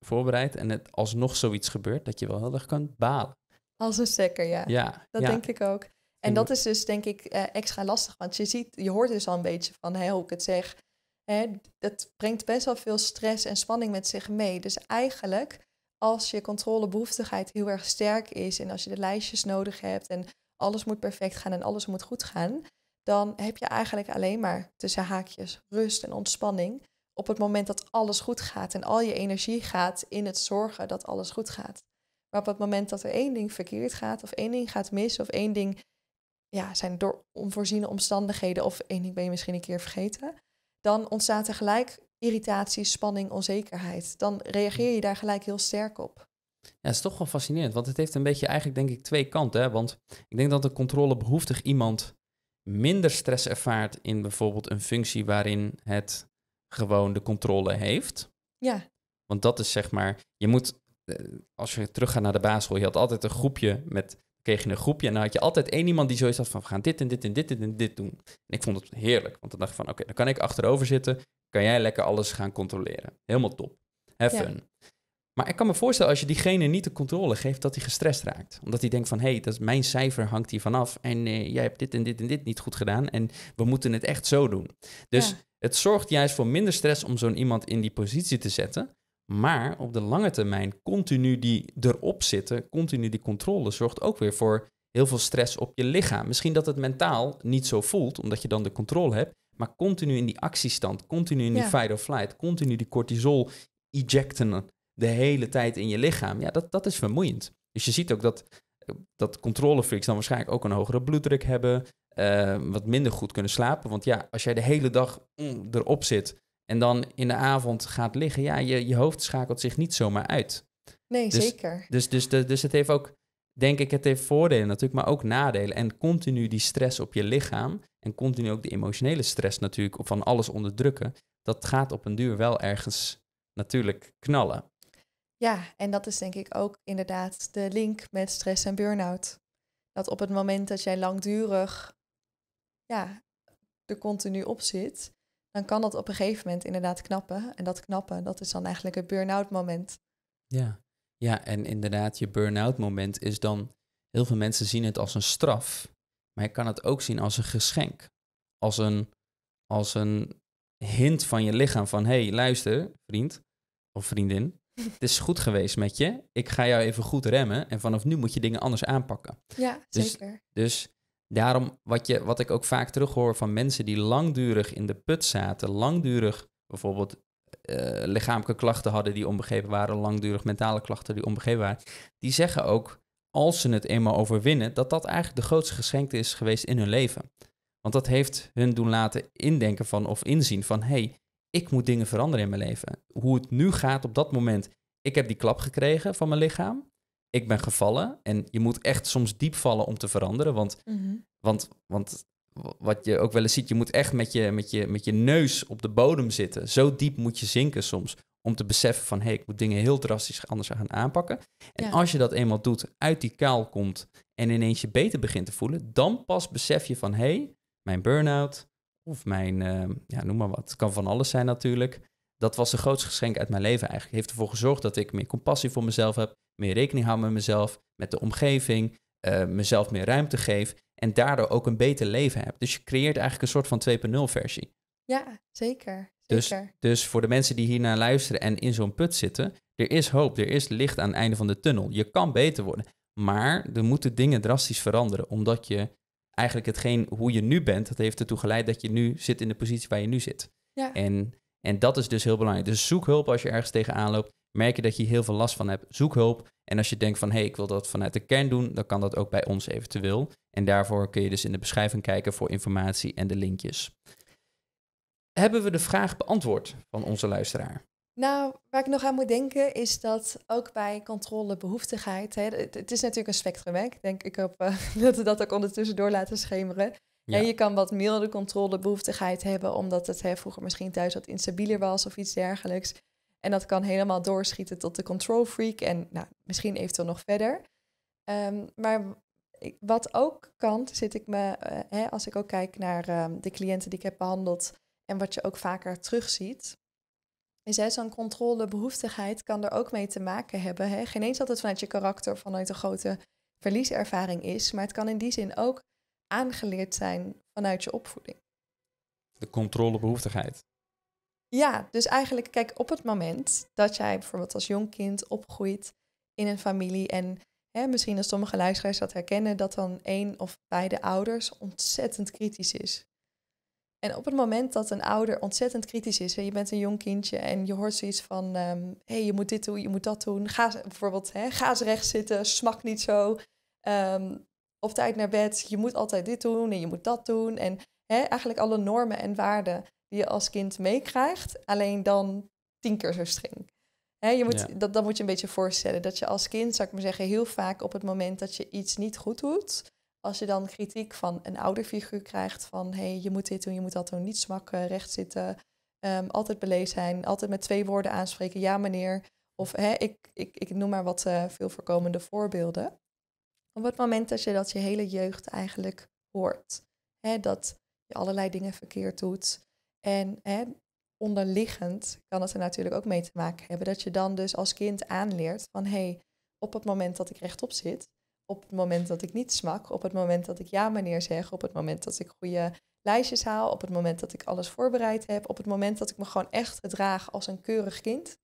voorbereidt en het alsnog zoiets gebeurt, dat je wel heel erg kan balen. Als een stekker, ja. dat denk ik ook. En dat is dus denk ik eh, extra lastig, want je ziet, je hoort dus al een beetje van hey, hoe ik het zeg. Hè, dat brengt best wel veel stress en spanning met zich mee. Dus eigenlijk, als je controlebehoeftigheid heel erg sterk is en als je de lijstjes nodig hebt en alles moet perfect gaan en alles moet goed gaan, dan heb je eigenlijk alleen maar tussen haakjes rust en ontspanning op het moment dat alles goed gaat en al je energie gaat in het zorgen dat alles goed gaat. Maar op het moment dat er één ding verkeerd gaat, of één ding gaat mis, of één ding ja, zijn door onvoorziene omstandigheden, of één ding ben je misschien een keer vergeten, dan ontstaat er gelijk irritatie, spanning, onzekerheid. Dan reageer je daar gelijk heel sterk op. Ja, is toch wel fascinerend, want het heeft een beetje eigenlijk denk ik twee kanten. Hè? Want ik denk dat een controlebehoeftig iemand minder stress ervaart in bijvoorbeeld een functie waarin het gewoon de controle heeft. Ja. Want dat is zeg maar, je moet eh, als we teruggaat naar de basisschool, je had altijd een groepje met kreeg je een groepje en dan had je altijd één iemand die zoiets had van we gaan dit en dit en dit en dit, doen. En ik vond het heerlijk, want dan dacht ik van oké, dan kan ik achterover zitten, kan jij lekker alles gaan controleren. Helemaal top. Have ja. Maar ik kan me voorstellen als je diegene niet de controle geeft, dat hij gestrest raakt. Omdat hij denkt van, hé, hey, dat is mijn cijfer hangt hier vanaf en eh, jij hebt dit en dit en dit niet goed gedaan en we moeten het echt zo doen. Dus het zorgt juist voor minder stress om zo'n iemand in die positie te zetten. Maar op de lange termijn, continu die erop zitten, continu die controle, zorgt ook weer voor heel veel stress op je lichaam. Misschien dat het mentaal niet zo voelt, omdat je dan de controle hebt, maar continu in die actiestand, continu in die fight or flight, continu die cortisol ejecten de hele tijd in je lichaam. Ja, dat, dat is vermoeiend. Dus je ziet ook dat, dat controlefreaks dan waarschijnlijk ook een hogere bloeddruk hebben, eh, wat minder goed kunnen slapen. Want ja, als jij de hele dag mm, erop zit, en dan in de avond gaat liggen, ja, je, je hoofd schakelt zich niet zomaar uit. Nee, dus- zeker. Dus, dus, dus, dus het heeft ook, denk ik, het heeft voordelen natuurlijk, maar ook nadelen. En continu die stress op je lichaam en continu ook de emotionele stress natuurlijk van alles onderdrukken, dat gaat op een duur wel ergens natuurlijk knallen. Ja, en dat is denk ik ook inderdaad de link met stress en burn-out. Dat op het moment dat jij langdurig ja, er continu op zit, dan kan dat op een gegeven moment inderdaad knappen. En dat knappen, dat is dan eigenlijk het burn-out moment. Ja. ja, en inderdaad, je burn-out moment is dan, heel veel mensen zien het als een straf, maar je kan het ook zien als een geschenk. Als een, als een hint van je lichaam van, hé, hey, luister, vriend of vriendin, het is goed geweest met je. Ik ga jou even goed remmen en vanaf nu moet je dingen anders aanpakken. Ja, dus zeker. Dus daarom, wat, je, wat ik ook vaak terughoor van mensen die langdurig in de put zaten, langdurig bijvoorbeeld eh, lichamelijke klachten hadden die onbegrepen waren, langdurig mentale klachten die onbegrepen waren, die zeggen ook, als ze het eenmaal overwinnen, dat dat eigenlijk de grootste geschenk is geweest in hun leven. Want dat heeft hun doen laten indenken van of inzien van, hey, ik moet dingen veranderen in mijn leven. Hoe het nu gaat op dat moment. Ik heb die klap gekregen van mijn lichaam ik ben gevallen. En je moet echt soms diep vallen om te veranderen. Want, mhm. want, want wat je ook wel eens ziet, je moet echt met je, met, je, met je neus op de bodem zitten. Zo diep moet je zinken soms. Om te beseffen van hé, hey, ik moet dingen heel drastisch anders gaan aanpakken. En als je dat eenmaal doet, uit die kaal komt en ineens je beter begint te voelen, dan pas besef je van hé, hey, mijn burn-out of mijn, eh, ja, noem maar wat, het kan van alles zijn natuurlijk dat was de grootste geschenk uit mijn leven eigenlijk. Heeft ervoor gezorgd dat ik meer compassie voor mezelf heb, meer rekening hou met mezelf, met de omgeving, eh, mezelf meer ruimte geef en daardoor ook een beter leven heb. Dus je creëert eigenlijk een soort van 2.0 versie. Ja, zeker. Dus, dus voor de mensen die hiernaar luisteren en in zo'n put zitten, er is hoop, er is licht aan het einde van de tunnel. Je kan beter worden, maar er moeten dingen drastisch veranderen, omdat je eigenlijk hetgeen hoe je nu bent, dat heeft ertoe geleid dat je nu zit in de positie waar je nu zit. Ja. En en dat is dus heel belangrijk. Dus zoek hulp als je ergens tegenaan loopt. Merk je dat je heel veel last van hebt, zoek hulp. En als je denkt van hé, hey, ik wil dat vanuit de kern doen, dan kan dat ook bij ons eventueel. En daarvoor kun je dus in de beschrijving kijken voor informatie en de linkjes. Hebben we de vraag beantwoord van onze luisteraar? Nou, waar ik nog aan moet denken is dat ook bij controlebehoeftigheid. Hè, het, is natuurlijk een spectrum. Hè? Ik denk, ik hoop eh, dat we dat ook ondertussen door laten schemeren. Ja. En je kan wat milde controlebehoeftigheid hebben, omdat het hè, vroeger misschien thuis wat instabieler was of iets dergelijks. En dat kan helemaal doorschieten tot de control freak en nou, misschien eventueel nog verder. Ehm, maar wat ook kan, zit ik me, eh, hè, als ik ook kijk naar ehm, de cliënten die ik heb behandeld en wat je ook vaker terugziet, is dat zo'n controlebehoeftigheid kan er ook mee te maken hebben. Hè? Geen eens dat het vanuit je karakter, vanuit een grote verlieservaring is, maar het kan in die zin ook aangeleerd zijn vanuit je opvoeding. De controlebehoeftigheid. Ja, dus eigenlijk, kijk, op het moment dat jij bijvoorbeeld als jong kind opgroeit in een familie en hè, misschien als sommige luisteraars dat herkennen, dat dan één of beide ouders ontzettend kritisch is. En op het moment dat een ouder ontzettend kritisch is en je bent een jong kindje en je hoort zoiets van, ehm, hé, hey, je moet dit doen, je moet dat doen, ga bijvoorbeeld, hè, ga eens recht zitten, smak niet zo, ehm, op tijd naar bed. Je moet altijd dit doen en je moet dat doen. En hè, eigenlijk alle normen en waarden die je als kind meekrijgt, alleen dan tien keer zo streng. Hè, je moet, dat, moet je een beetje voorstellen. Dat je als kind, zou ik maar zeggen, heel vaak op het moment dat je iets niet goed doet, als je dan kritiek van een ouderfiguur krijgt van hé, hey, je moet dit doen, je moet dat doen, niet smakken, recht zitten, ehm, altijd beleefd zijn, altijd met twee woorden aanspreken, ja meneer. Of hè, ik, ik, ik noem maar wat eh, veel voorkomende voorbeelden. Op het moment dat je dat je hele jeugd eigenlijk hoort. Hè, dat je allerlei dingen verkeerd doet. En hè, onderliggend kan het er natuurlijk ook mee te maken hebben. Dat je dan dus als kind aanleert van hé, hey, op het moment dat ik rechtop zit, op het moment dat ik niet smak, op het moment dat ik ja meneer zeg, op het moment dat ik goede lijstjes haal, op het moment dat ik alles voorbereid heb, op het moment dat ik me gewoon echt gedraag als een keurig kind,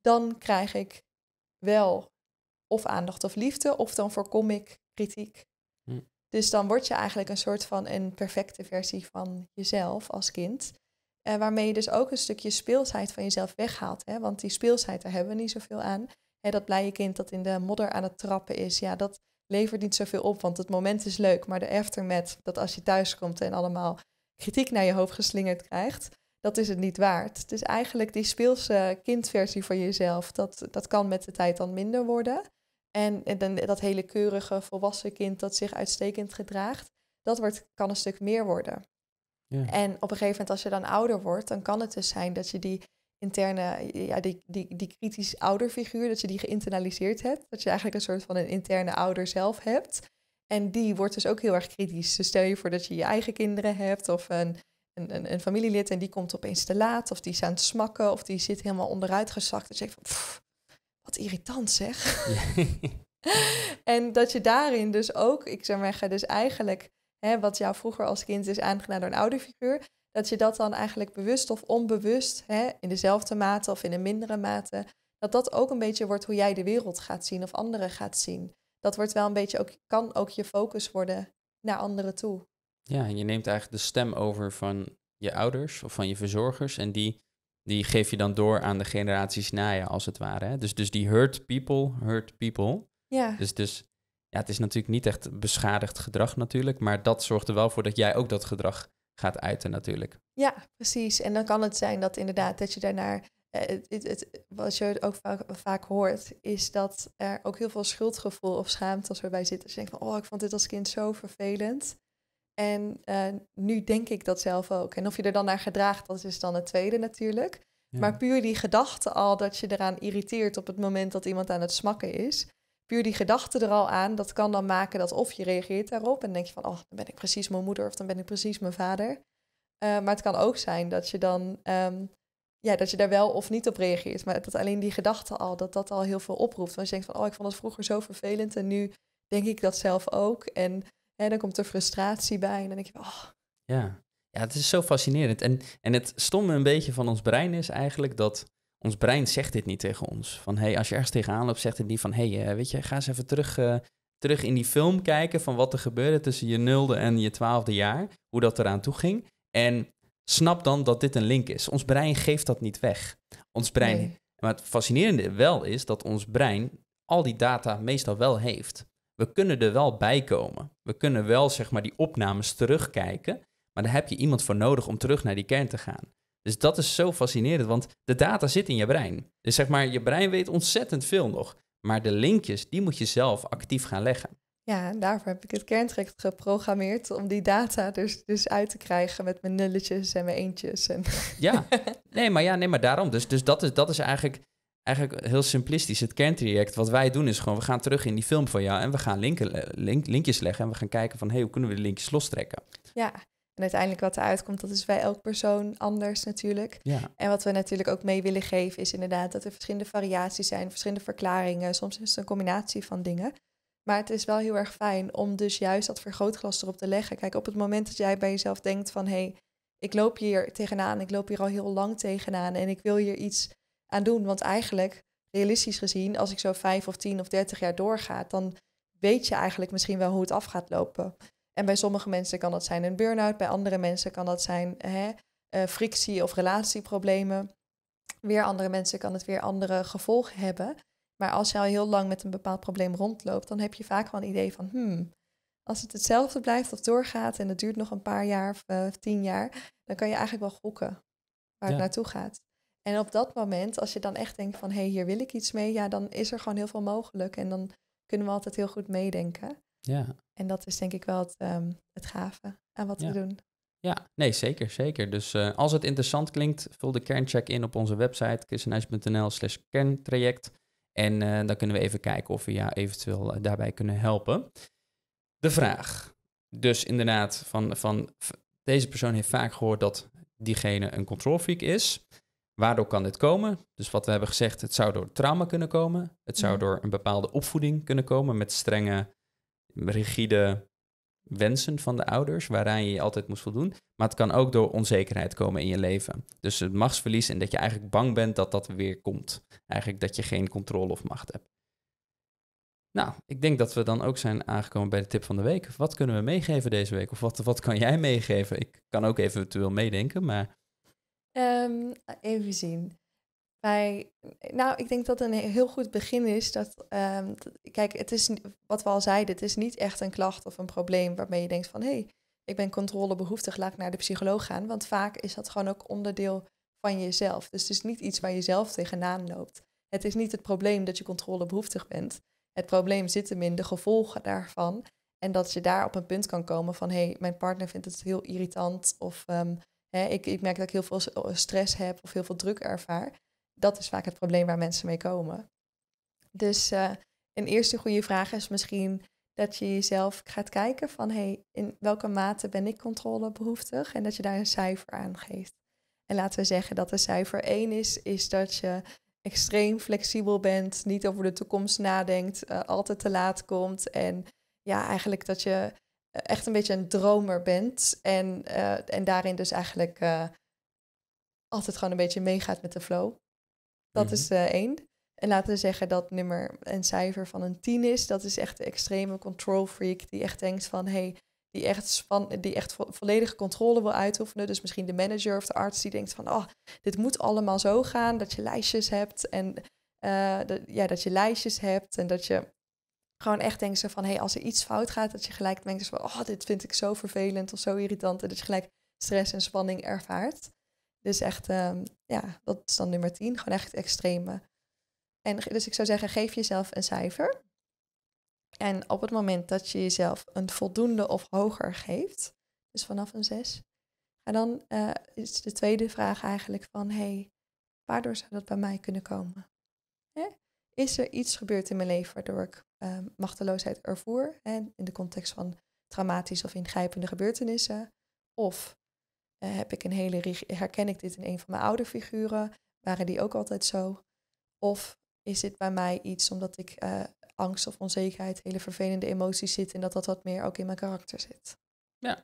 dan krijg ik wel of aandacht of liefde, of dan voorkom ik kritiek. Hm. Dus dan word je eigenlijk een soort van een perfecte versie van jezelf als kind. Eh, waarmee je dus ook een stukje speelsheid van jezelf weghaalt. Hè? Want die speelsheid, daar hebben we niet zoveel aan. Hè, dat blije kind dat in de modder aan het trappen is, ja, dat levert niet zoveel op. Want het moment is leuk, maar de aftermath, dat als je thuiskomt en allemaal kritiek naar je hoofd geslingerd krijgt, dat is het niet waard. Dus eigenlijk die speelse kindversie van jezelf, dat, dat kan met de tijd dan minder worden. En, en dat hele keurige volwassen kind dat zich uitstekend gedraagt, dat wordt, kan een stuk meer worden. Ja. En op een gegeven moment, als je dan ouder wordt, dan kan het dus zijn dat je die interne, ja, die, die, die kritisch ouderfiguur, dat je die geïnternaliseerd hebt. Dat je eigenlijk een soort van een interne ouder zelf hebt. En die wordt dus ook heel erg kritisch. Dus stel je voor dat je je eigen kinderen hebt of een, een, een, familielid en die komt opeens te laat of die is aan het smakken of die zit helemaal onderuit gezakt. Dus je van, wat irritant zeg. en dat je daarin dus ook, ik zou zeggen, dus eigenlijk, hè, wat jou vroeger als kind is aangedaan door een ouderfiguur, dat je dat dan eigenlijk bewust of onbewust, hè, in dezelfde mate of in een mindere mate, dat dat ook een beetje wordt hoe jij de wereld gaat zien of anderen gaat zien. Dat wordt wel een beetje ook, kan ook je focus worden naar anderen toe. Ja, en je neemt eigenlijk de stem over van je ouders of van je verzorgers en die die geef je dan door aan de generaties na je, als het ware. Hè? Dus, dus die hurt people, hurt people. Ja. Dus, dus ja, het is natuurlijk niet echt beschadigd gedrag natuurlijk, maar dat zorgt er wel voor dat jij ook dat gedrag gaat uiten natuurlijk. Ja, precies. En dan kan het zijn dat inderdaad dat je daarna eh, het, het, het, wat je ook vaak, vaak, hoort, is dat er ook heel veel schuldgevoel of schaamte als erbij zit. Als je denkt van, oh, ik vond dit als kind zo vervelend. En eh, nu denk ik dat zelf ook. En of je er dan naar gedraagt, dat is dan het tweede natuurlijk. Maar puur die gedachte al dat je eraan irriteert op het moment dat iemand aan het smakken is. Puur die gedachte er al aan, dat kan dan maken dat of je reageert daarop en denk je van, oh, dan ben ik precies mijn moeder of dan ben ik precies mijn vader. Eh, maar het kan ook zijn dat je dan, ehm, ja, dat je daar wel of niet op reageert. Maar dat alleen die gedachte al, dat dat al heel veel oproept. Want je denkt van, oh, ik vond het vroeger zo vervelend en nu denk ik dat zelf ook. En en dan komt er frustratie bij en dan denk je, oh. Ja, ja het is zo fascinerend. En, en het stomme een beetje van ons brein is eigenlijk dat ons brein zegt dit niet tegen ons. Van hey, als je ergens tegenaan loopt, zegt het niet van hey, eh, weet je, ga eens even terug, eh, terug in die film kijken van wat er gebeurde tussen je nulde en je twaalfde jaar, hoe dat eraan toe ging. En snap dan dat dit een link is. Ons brein geeft dat niet weg. Ons brein. Nee. Maar het fascinerende wel is dat ons brein al die data meestal wel heeft we kunnen er wel bij komen. We kunnen wel zeg maar die opnames terugkijken, maar daar heb je iemand voor nodig om terug naar die kern te gaan. Dus dat is zo fascinerend, want de data zit in je brein. Dus zeg maar, je brein weet ontzettend veel nog, maar de linkjes, die moet je zelf actief gaan leggen. Ja, en daarvoor heb ik het kerntrek geprogrammeerd om die data dus, dus uit te krijgen met mijn nulletjes en mijn eentjes. En... Ja, nee, maar ja, nee, maar daarom. Dus, dus dat, is, dat is eigenlijk eigenlijk heel simplistisch. Het kerntraject, wat wij doen is gewoon... we gaan terug in die film van jou en we gaan linken, eh, link, linkjes leggen... en we gaan kijken van, hé, hey, hoe kunnen we de linkjes lostrekken? Ja, en uiteindelijk wat eruit komt, dat is bij elk persoon anders natuurlijk. Ja. En wat we natuurlijk ook mee willen geven is inderdaad... dat er verschillende variaties zijn, verschillende verklaringen. Soms is het een combinatie van dingen. Maar het is wel heel erg fijn om dus juist dat vergrootglas erop te leggen. Kijk, op het moment dat jij bij jezelf denkt van... hé, hey, ik loop hier tegenaan, ik loop hier al heel lang tegenaan... en ik wil hier iets aan doen. Want eigenlijk, realistisch gezien, als ik zo vijf of tien of dertig jaar doorga, dan weet je eigenlijk misschien wel hoe het af gaat lopen. En bij sommige mensen kan dat zijn een burn-out, bij andere mensen kan dat zijn hè, eh, frictie of relatieproblemen. Weer andere mensen kan het weer andere gevolgen hebben. Maar als je al heel lang met een bepaald probleem rondloopt, dan heb je vaak wel een idee van, hmm, als het hetzelfde blijft of doorgaat en het duurt nog een paar jaar of eh, tien jaar, dan kan je eigenlijk wel gokken waar het naartoe gaat. En op dat moment, als je dan echt denkt van hé, hey, hier wil ik iets mee, ja, dan is er gewoon heel veel mogelijk. En dan kunnen we altijd heel goed meedenken. Ja. En dat is denk ik wel het, ehm, het gave aan wat we doen. Ja, nee, zeker, zeker. Dus eh, als het interessant klinkt, vul de kerncheck in op onze website kissenijs.nl slash kerntraject. En eh, dan kunnen we even kijken of we jou eventueel eh, daarbij kunnen helpen. De vraag. Dus inderdaad, van, van deze persoon heeft vaak gehoord dat diegene een control freak is. Waardoor kan dit komen? Dus wat we hebben gezegd, het zou door trauma kunnen komen. Het zou mhm. door een bepaalde opvoeding kunnen komen met strenge, rigide wensen van de ouders, waaraan je je altijd moest voldoen. Maar het kan ook door onzekerheid komen in je leven. Dus het machtsverlies en dat je eigenlijk bang bent dat dat weer komt. Eigenlijk dat je geen controle of macht hebt. Nou, ik denk dat we dan ook zijn aangekomen bij de tip van de week. Wat kunnen we meegeven deze week? Of wat, wat kan jij meegeven? Ik kan ook eventueel meedenken, maar Ehm, even zien. Bij, nou, ik denk dat een heel goed begin is dat, ehm, kijk, het is wat we al zeiden, het is niet echt een klacht of een probleem waarmee je denkt van, hé, hey, ik ben controlebehoeftig, laat ik naar de psycholoog gaan. Want vaak is dat gewoon ook onderdeel van jezelf. Dus het is niet iets waar je zelf tegenaan loopt. Het is niet het probleem dat je controlebehoeftig bent. Het probleem zit hem in de gevolgen daarvan. En dat je daar op een punt kan komen van, hé, hey, mijn partner vindt het heel irritant of ehm, Hè, ik, ik merk dat ik heel veel eh, stress heb of heel veel druk ervaar. Dat is vaak het probleem waar mensen mee komen. Dus eh, een eerste goede vraag is misschien dat je jezelf gaat kijken van hey, in welke mate ben ik controlebehoeftig en dat je daar een cijfer aan geeft. En laten we zeggen dat de cijfer 1 is, is dat je extreem flexibel bent, niet over de toekomst nadenkt, eh, altijd te laat komt en ja, eigenlijk dat je echt een beetje een dromer bent. En, eh, en daarin dus eigenlijk eh, altijd gewoon een beetje meegaat met de flow. Dat is mhm. eh, één. En laten we zeggen dat nummer een cijfer van een tien is. Dat is echt de extreme control freak die echt denkt van... Hey, die echt, die echt volledige controle wil uitoefenen. Dus misschien de manager of de arts die denkt van... Oh, dit moet allemaal zo gaan dat je lijstjes hebt. En ja, dat je lijstjes hebt en dat je gewoon echt denken ze van, hé, hey, als er iets fout gaat, dat je gelijk denkt van, oh, dit vind ik zo vervelend of zo irritant. En dat je gelijk stress en spanning ervaart. Dus echt, ehm, ja, dat is dan nummer 10, gewoon echt het extreme. En dus ik zou zeggen, geef jezelf een cijfer. En op het moment dat je jezelf een voldoende of hoger geeft, dus vanaf een 6, en dan eh, is de tweede vraag eigenlijk van, hé, hey, waardoor zou dat bij mij kunnen komen? Hè? Is er iets gebeurd in mijn leven waardoor ik Ehm, machteloosheid ervoer. En in de context van traumatische of ingrijpende gebeurtenissen. Of eh, heb ik een hele herken ik dit in een van mijn ouderfiguren? Waren die ook altijd zo? Of is dit bij mij iets omdat ik eh, angst of onzekerheid, hele vervelende emoties zit en dat dat wat meer ook in mijn karakter zit? Ja,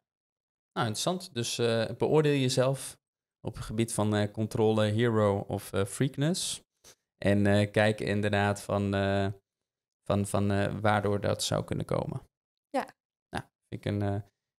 nou interessant. Dus eh, beoordeel jezelf op het gebied van controle, hero of freakness. En kijk inderdaad van van, eh, waardoor dat zou kunnen komen. Ja. Nou, vind ik een, eh,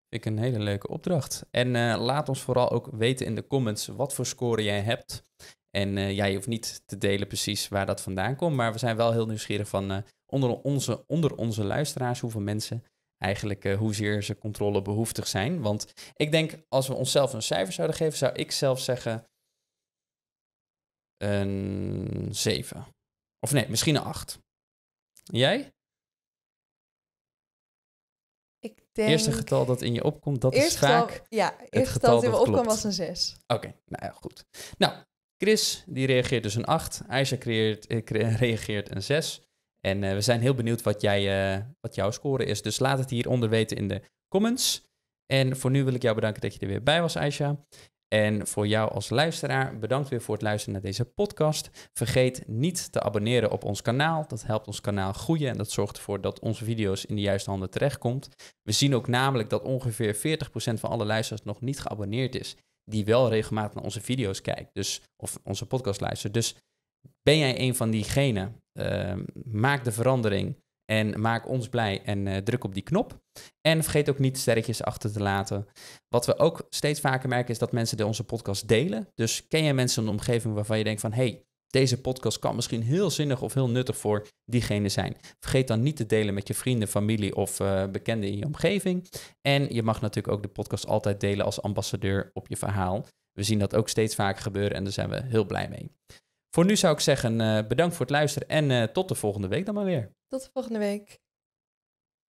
vind ik een hele leuke opdracht. En eh, laat ons vooral ook weten in de comments wat voor score jij hebt. En jij hoeft niet te delen precies waar dat vandaan komt, maar we zijn wel heel nieuwsgierig van onder, onze, onder onze luisteraars hoeveel mensen eigenlijk uh, hoezeer ze controlebehoeftig zijn. Want ik denk, als we onszelf een cijfer zouden geven, zou ik zelf zeggen een 7. Of nee, misschien een 8. Jij? Ik denk... Eerste getal dat in je opkomt, dat is vaak. ja, het eerste getal dat in me opkwam was een 6. Oké, nou ja, goed. Nou, Chris die reageert dus een 8. Aisha creëert, eh, reageert een 6. En eh, we zijn heel benieuwd wat, jij, eh, wat jouw score is. Dus laat het hieronder weten in de comments. En voor nu wil ik jou bedanken dat je er weer bij was, Aisha. En voor jou als luisteraar, bedankt weer voor het luisteren naar deze podcast. Vergeet niet te abonneren op ons kanaal. Dat helpt ons kanaal groeien en dat zorgt ervoor dat onze video's in de juiste handen terechtkomt. We zien ook namelijk dat ongeveer 40% van alle luisteraars nog niet geabonneerd is, die wel regelmatig naar onze video's kijkt, dus, of onze podcast luistert. Dus ben jij een van diegenen, ehm, maak de verandering en maak ons blij en eh, druk op die knop. En vergeet ook niet sterretjes achter te laten. Wat we ook steeds vaker merken is dat mensen de onze podcast delen. Dus ken je mensen in de omgeving waarvan je denkt van... hey, deze podcast kan misschien heel zinnig of heel nuttig voor diegene zijn. Vergeet dan niet te delen met je vrienden, familie of eh, bekenden in je omgeving. En je mag natuurlijk ook de podcast altijd delen als ambassadeur op je verhaal. We zien dat ook steeds vaker gebeuren en daar zijn we heel blij mee. Voor nu zou ik zeggen, eh, bedankt voor het luisteren en eh, tot de volgende week dan maar weer. Tot de volgende week.